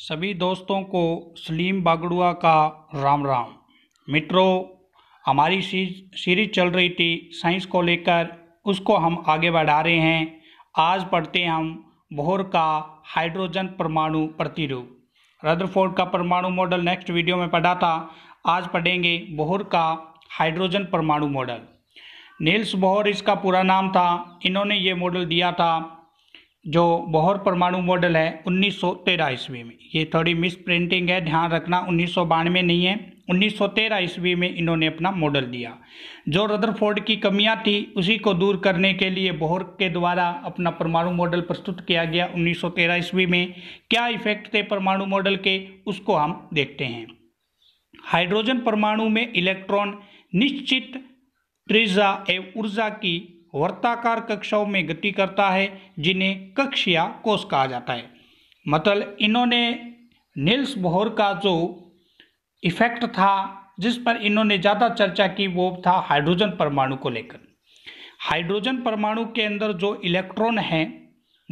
सभी दोस्तों को सलीम बागड़ुआ का राम राम मित्रों हमारी सीरीज चल रही थी साइंस को लेकर उसको हम आगे बढ़ा रहे हैं आज पढ़ते हैं हम बोहर का हाइड्रोजन परमाणु प्रतिरूप रदरफोर्ड का परमाणु मॉडल नेक्स्ट वीडियो में पढ़ा था आज पढ़ेंगे बोहर का हाइड्रोजन परमाणु मॉडल नील्स बोहर इसका पूरा नाम था इन्होंने ये मॉडल दिया था जो बोहर परमाणु मॉडल है 1913 ईस्वी में ये थोड़ी मिस प्रिंटिंग है ध्यान रखना उन्नीस बानवे नहीं है 1913 ईस्वी में इन्होंने अपना मॉडल दिया जो रदरफोर्ड की कमियां थी उसी को दूर करने के लिए बोहर के द्वारा अपना परमाणु मॉडल प्रस्तुत किया गया 1913 ईस्वी में क्या इफेक्ट थे परमाणु मॉडल के उसको हम देखते हैं हाइड्रोजन परमाणु में इलेक्ट्रॉन निश्चित त्रिजा एवं ऊर्जा की वर्ताकार कक्षाओं में गति करता है जिन्हें कक्ष या कोष कहा जाता है मतलब इन्होंने नील्स बोहर का जो इफेक्ट था जिस पर इन्होंने ज़्यादा चर्चा की वो था हाइड्रोजन परमाणु को लेकर हाइड्रोजन परमाणु के अंदर जो इलेक्ट्रॉन हैं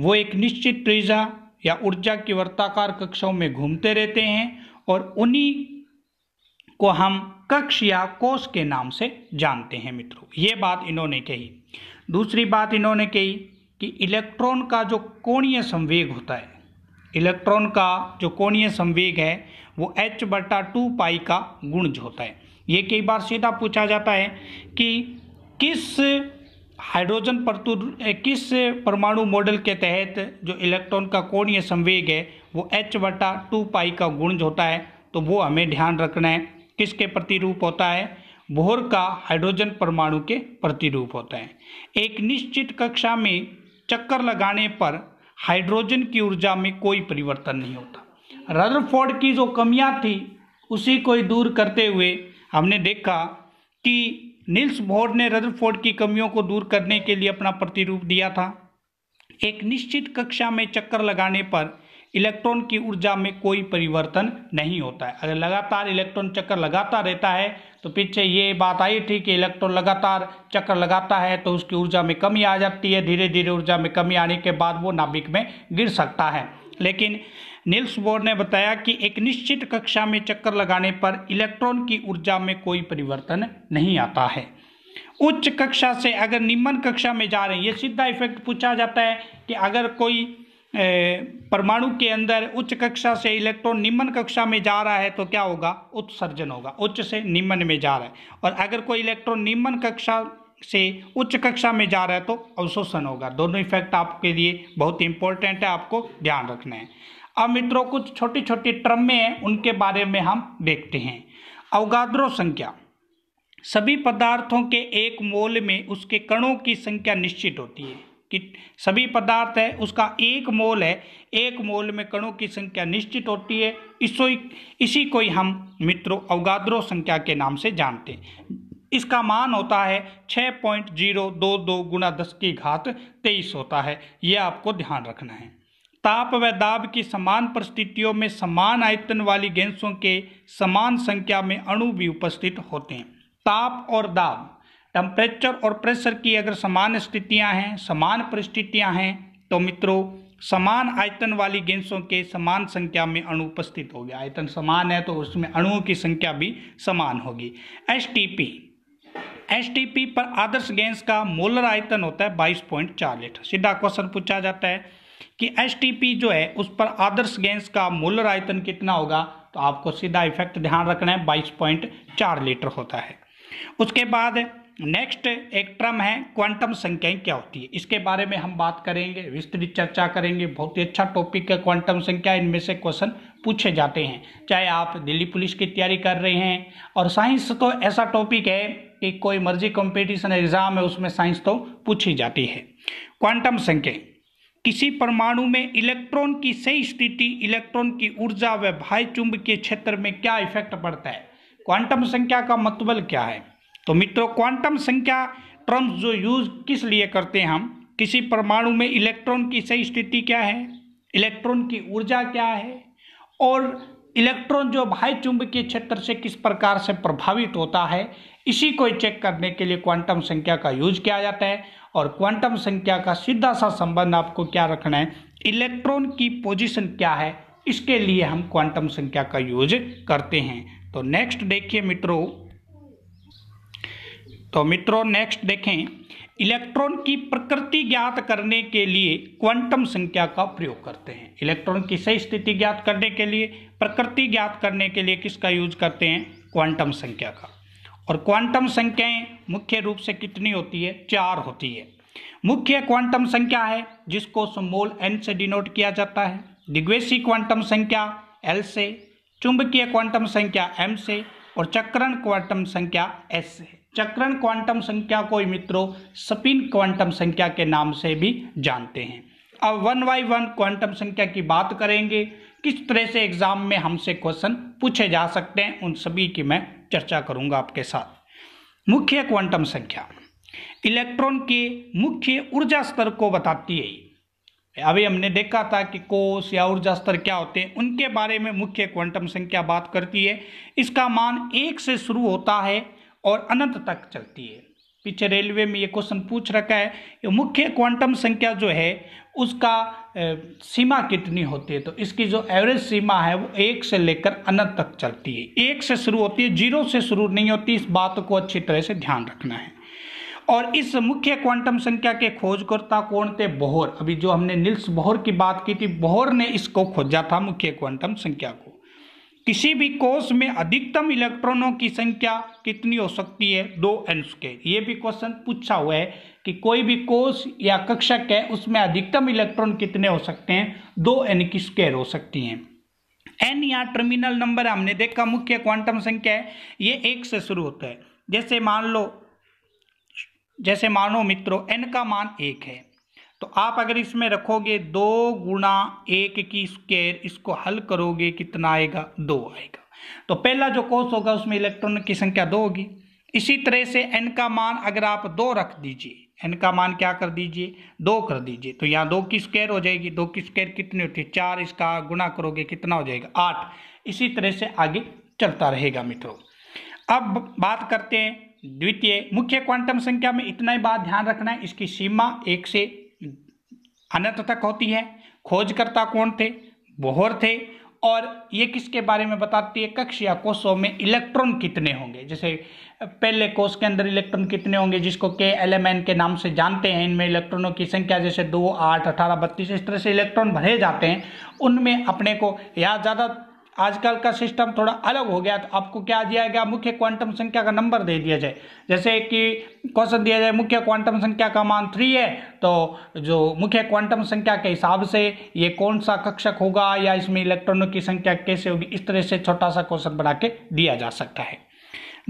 वो एक निश्चित प्रीजा या ऊर्जा की वर्ताकार कक्षाओं में घूमते रहते हैं और उन्हीं को हम कक्ष या कोष के नाम से जानते हैं मित्रों ये बात इन्होंने कही दूसरी बात इन्होंने कही कि इलेक्ट्रॉन का जो कोणीय संवेग होता है इलेक्ट्रॉन का जो कोणीय संवेग है वो एच बटा टू पाई का गुणज होता है ये कई बार सीधा पूछा जाता है कि किस हाइड्रोजन परतु किस परमाणु मॉडल के तहत जो इलेक्ट्रॉन का कोणीय संवेग है वो एच बटा टू पाई का गुणज होता है तो वो हमें ध्यान रखना है किसके प्रतिरूप होता है भोर का हाइड्रोजन परमाणु के प्रतिरूप होता है एक निश्चित कक्षा में चक्कर लगाने पर हाइड्रोजन की ऊर्जा में कोई परिवर्तन नहीं होता रदरफोर्ड की जो कमियां थी उसी को दूर करते हुए हमने देखा कि नील्स भोर ने रदरफोर्ड की कमियों को दूर करने के लिए अपना प्रतिरूप दिया था एक निश्चित कक्षा में चक्कर लगाने पर इलेक्ट्रॉन की ऊर्जा में कोई परिवर्तन नहीं होता है अगर लगातार इलेक्ट्रॉन चक्कर लगाता रहता है तो पीछे ये बात आई थी कि इलेक्ट्रॉन लगातार चक्कर लगाता है तो उसकी ऊर्जा में कमी आ जाती है धीरे धीरे ऊर्जा में कमी आने के बाद वो नाभिक में गिर सकता है लेकिन नील्स बोर ने बताया कि एक निश्चित कक्षा में चक्कर लगाने पर इलेक्ट्रॉन की ऊर्जा में कोई परिवर्तन नहीं आता है उच्च कक्षा से अगर निम्न कक्षा में जा रहे हैं ये सीधा इफेक्ट पूछा जाता है कि अगर कोई परमाणु के अंदर उच्च कक्षा से इलेक्ट्रॉन निम्न कक्षा में जा रहा है तो क्या होगा उत्सर्जन होगा उच्च से निम्न में जा रहा है और अगर कोई इलेक्ट्रॉन निम्न कक्षा से उच्च कक्षा में जा रहा है तो अवशोषण होगा दोनों इफेक्ट आपके लिए बहुत इंपॉर्टेंट है आपको ध्यान रखना है अब मित्रों कुछ छोटी छोटी ट्रमें हैं उनके बारे में हम देखते हैं अवगाद्रो संख्या सभी पदार्थों के एक मोल में उसके कणों की संख्या निश्चित होती है कि सभी पदार्थ है उसका एक मोल है एक मोल में कणों की संख्या निश्चित होती है इसो इसी को ही हम मित्रों अवगाद्रो संख्या के नाम से जानते हैं इसका मान होता है छः पॉइंट जीरो दो दो गुणा दस की घात तेईस होता है यह आपको ध्यान रखना है ताप व दाब की समान परिस्थितियों में समान आयतन वाली गैसों के समान संख्या में अणु भी उपस्थित होते हैं ताप और दाब टेम्परेचर और प्रेशर की अगर समान स्थितियां हैं समान परिस्थितियां हैं तो मित्रों समान आयतन वाली गेंसों के समान संख्या में अणु उपस्थित हो गया आयतन समान है तो उसमें अणुओं की संख्या भी समान होगी एस एसटीपी पर आदर्श गैस का मोलर आयतन होता है 22.4 लीटर सीधा क्वेश्चन पूछा जाता है कि एसटीपी जो है उस पर आदर्श गैस का मोलर आयतन कितना होगा तो आपको सीधा इफेक्ट ध्यान रखना है 22.4 लीटर होता है उसके बाद नेक्स्ट एक ट्रम है क्वांटम संख्याएं क्या होती है इसके बारे में हम बात करेंगे विस्तृत चर्चा करेंगे बहुत ही अच्छा टॉपिक है क्वांटम संख्या इनमें से क्वेश्चन पूछे जाते हैं चाहे आप दिल्ली पुलिस की तैयारी कर रहे हैं और साइंस तो ऐसा टॉपिक है कि कोई मर्जी कंपटीशन एग्जाम है उसमें साइंस तो पूछी जाती है क्वांटम संख्या किसी परमाणु में इलेक्ट्रॉन की सही स्थिति इलेक्ट्रॉन की ऊर्जा व भाई के क्षेत्र में क्या इफेक्ट पड़ता है क्वांटम संख्या का मतबल क्या है तो मित्रों क्वांटम संख्या टर्म्स जो यूज किस लिए करते हैं हम किसी परमाणु में इलेक्ट्रॉन की सही स्थिति क्या है इलेक्ट्रॉन की ऊर्जा क्या है और इलेक्ट्रॉन जो चुंब चुंबकीय क्षेत्र से किस प्रकार से प्रभावित होता है इसी को चेक करने के लिए क्वांटम संख्या का यूज किया जाता है और क्वांटम संख्या का सीधा सा संबंध आपको क्या रखना है इलेक्ट्रॉन की पोजीशन क्या है इसके लिए हम क्वांटम संख्या का यूज करते हैं तो नेक्स्ट देखिए मित्रों तो मित्रों नेक्स्ट देखें इलेक्ट्रॉन की प्रकृति ज्ञात करने के लिए क्वांटम संख्या का प्रयोग करते हैं इलेक्ट्रॉन की सही स्थिति ज्ञात करने के लिए प्रकृति ज्ञात करने के लिए किसका यूज करते हैं क्वांटम संख्या का और क्वांटम संख्याएं मुख्य रूप से कितनी होती है चार होती है मुख्य क्वांटम संख्या है जिसको सुमोल एन से डिनोट किया जाता है दिग्वेशी क्वांटम संख्या एल से चुंबकीय क्वांटम संख्या एम से और चक्रण क्वांटम संख्या एस से चक्रण क्वांटम संख्या को मित्रों स्पिन क्वांटम संख्या के नाम से भी जानते हैं अब वन बाई वन क्वांटम संख्या की बात करेंगे किस तरह से एग्जाम में हमसे क्वेश्चन पूछे जा सकते हैं उन सभी की मैं चर्चा करूंगा आपके साथ मुख्य क्वांटम संख्या इलेक्ट्रॉन के मुख्य ऊर्जा स्तर को बताती है अभी हमने देखा था कि कोष या ऊर्जा स्तर क्या होते हैं उनके बारे में मुख्य क्वांटम संख्या बात करती है इसका मान एक से शुरू होता है और अनंत तक चलती है पीछे रेलवे में ये क्वेश्चन पूछ रखा है ये मुख्य क्वांटम संख्या जो है उसका सीमा कितनी होती है तो इसकी जो एवरेज सीमा है वो एक से लेकर अनंत तक चलती है एक से शुरू होती है जीरो से शुरू नहीं होती इस बात को अच्छी तरह से ध्यान रखना है और इस मुख्य क्वांटम संख्या के खोजकर्ता कौन थे बोहर अभी जो हमने नील्स बोहर की बात की थी बोहर ने इसको खोजा था मुख्य क्वांटम संख्या को किसी भी कोष में अधिकतम इलेक्ट्रॉनों की संख्या कितनी हो सकती है दो एन स्केयर ये भी क्वेश्चन पूछा हुआ है कि कोई भी कोष या कक्षक है उसमें अधिकतम इलेक्ट्रॉन कितने हो सकते हैं दो एन की स्केयर हो सकती हैं एन या टर्मिनल नंबर हमने देखा मुख्य क्वांटम संख्या है ये एक से शुरू होता है जैसे मान लो जैसे मानो मित्रों एन का मान एक है तो आप अगर इसमें रखोगे दो गुणा एक की स्क्वेयर इसको हल करोगे कितना आएगा दो आएगा तो पहला जो कोष होगा उसमें इलेक्ट्रॉन की संख्या दो होगी इसी तरह से एन का मान अगर आप दो रख दीजिए एन का मान क्या कर दीजिए दो कर दीजिए तो यहाँ दो की स्क्वायर हो जाएगी दो की स्क्वायर कितनी होती है चार इसका गुणा करोगे कितना हो जाएगा आठ इसी तरह से आगे चलता रहेगा मित्रों अब बात करते हैं द्वितीय मुख्य क्वांटम संख्या में इतना ही बात ध्यान रखना है इसकी सीमा एक से अनंत होती है खोजकर्ता कौन थे बोहर थे और ये किसके बारे में बताती है कक्ष या कोषों में इलेक्ट्रॉन कितने होंगे जैसे पहले कोष के अंदर इलेक्ट्रॉन कितने होंगे जिसको के एल एम एन के नाम से जानते हैं इनमें इलेक्ट्रॉनों की संख्या जैसे दो आठ अठारह बत्तीस इस तरह से इलेक्ट्रॉन भरे जाते हैं उनमें अपने को या ज़्यादा आजकल का सिस्टम थोड़ा अलग हो गया तो आपको क्या दिया गया मुख्य क्वांटम संख्या का नंबर दे दिया जाए जैसे कि क्वेश्चन दिया जाए मुख्य क्वांटम संख्या का मान थ्री है तो जो मुख्य क्वांटम संख्या के हिसाब से ये कौन सा कक्षक होगा या इसमें इलेक्ट्रॉनों की संख्या कैसे होगी इस तरह से छोटा सा क्वेश्चन बना के दिया जा सकता है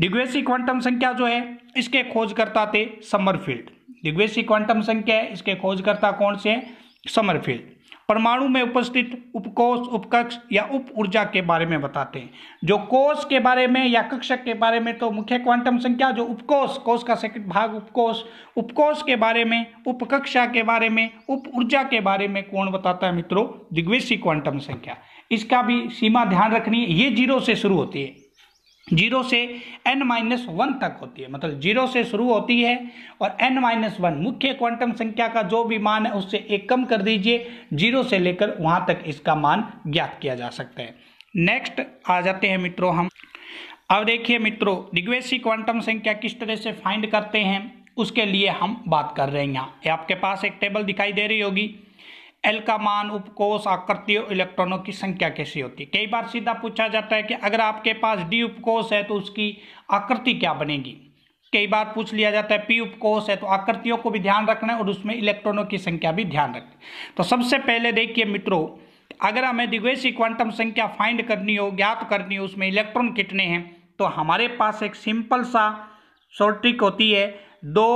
डिग्वेसी क्वांटम संख्या जो है इसके खोजकर्ता थे समरफील्ड डिग्वेसी क्वांटम संख्या है इसके खोजकर्ता कौन से हैं समरफील्ड परमाणु में उपस्थित उपकोष उपकक्ष या उप ऊर्जा के बारे में बताते हैं जो कोष के बारे में या कक्षक के बारे में तो मुख्य क्वांटम संख्या जो उपकोष कोष का सेकंड भाग उपकोष उपकोष के बारे में उपकक्षा के बारे में उप ऊर्जा के बारे में कौन बताता है मित्रों दिग्वेशी क्वांटम संख्या इसका भी सीमा ध्यान रखनी है ये जीरो से शुरू होती है जीरो से एन माइनस वन तक होती है मतलब जीरो से शुरू होती है और एन माइनस वन मुख्य क्वांटम संख्या का जो भी मान है उससे एक कम कर दीजिए जीरो से लेकर वहां तक इसका मान ज्ञात किया जा सकता है नेक्स्ट आ जाते हैं मित्रों हम अब देखिए मित्रों दिग्वेशी क्वांटम संख्या किस तरह से फाइंड करते हैं उसके लिए हम बात कर रहे हैं यहाँ आपके पास एक टेबल दिखाई दे रही होगी एल का मान उपकोष आकृतियों इलेक्ट्रॉनों की संख्या कैसी होती है कई बार सीधा पूछा जाता है कि अगर आपके पास डी उपकोष है तो उसकी आकृति क्या बनेगी कई बार पूछ लिया जाता है पी उपकोष है तो आकृतियों को भी ध्यान रखना है और उसमें इलेक्ट्रॉनों की संख्या भी ध्यान रखना तो सबसे पहले देखिए मित्रों अगर हमें दिग्वेशी क्वांटम संख्या फाइंड करनी हो ज्ञात करनी हो उसमें इलेक्ट्रॉन कितने हैं तो हमारे पास एक सिंपल सा शॉर्ट ट्रिक होती है दो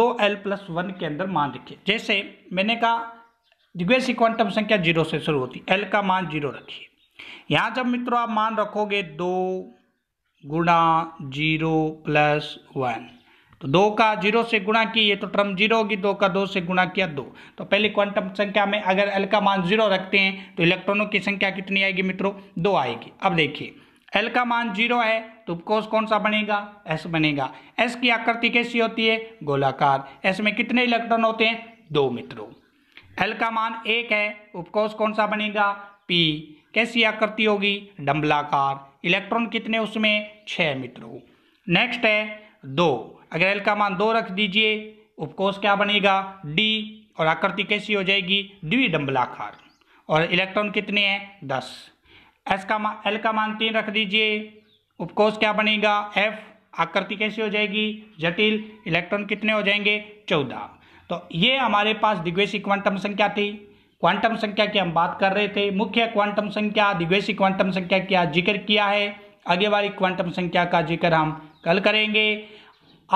दो एल प्लस वन के अंदर मान रखिए जैसे मैंने कहा द्विवेशी क्वांटम संख्या जीरो से शुरू होती एल का मान जीरो रखिए यहाँ जब मित्रों आप मान रखोगे दो गुणा जीरो प्लस वन तो दो का जीरो से गुणा की ये तो टर्म जीरो होगी दो का दो से गुणा किया दो तो पहले क्वांटम संख्या में अगर एल का मान जीरो रखते हैं तो इलेक्ट्रॉनों की संख्या कितनी आएगी मित्रों दो आएगी अब देखिए एल का मान जीरो है तो कोस कौन सा बनेगा एस बनेगा एस की आकृति कैसी होती है गोलाकार एस में कितने इलेक्ट्रॉन होते हैं दो मित्रों एल का मान एक है उपकोष कौन सा बनेगा पी कैसी आकृति होगी डम्बलाकार इलेक्ट्रॉन कितने उसमें छः मित्रों नेक्स्ट है दो अगर एल का मान दो रख दीजिए उपकोष क्या बनेगा डी और आकृति कैसी हो जाएगी द्विडम्बलाकार और इलेक्ट्रॉन कितने हैं दस एस का मान एल का मान तीन रख दीजिए उपकोष क्या बनेगा एफ आकृति कैसी हो जाएगी जटिल इलेक्ट्रॉन कितने हो जाएंगे चौदह तो ये हमारे पास दिग्वेशी क्वांटम संख्या थी क्वांटम संख्या की हम बात कर रहे थे मुख्य क्वांटम संख्या दिग्वेशी क्वांटम संख्या का जिक्र किया है आगे वाली क्वांटम संख्या का जिक्र हम कल करेंगे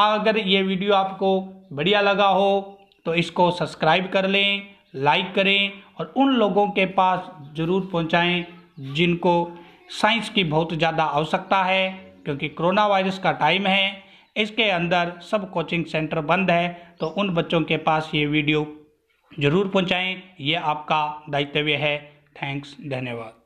अगर ये वीडियो आपको बढ़िया लगा हो तो इसको सब्सक्राइब कर लें लाइक करें और उन लोगों के पास ज़रूर पहुंचाएं जिनको साइंस की बहुत ज़्यादा आवश्यकता है क्योंकि कोरोना वायरस का टाइम है इसके अंदर सब कोचिंग सेंटर बंद है तो उन बच्चों के पास ये वीडियो ज़रूर पहुंचाएं ये आपका दायित्व है थैंक्स धन्यवाद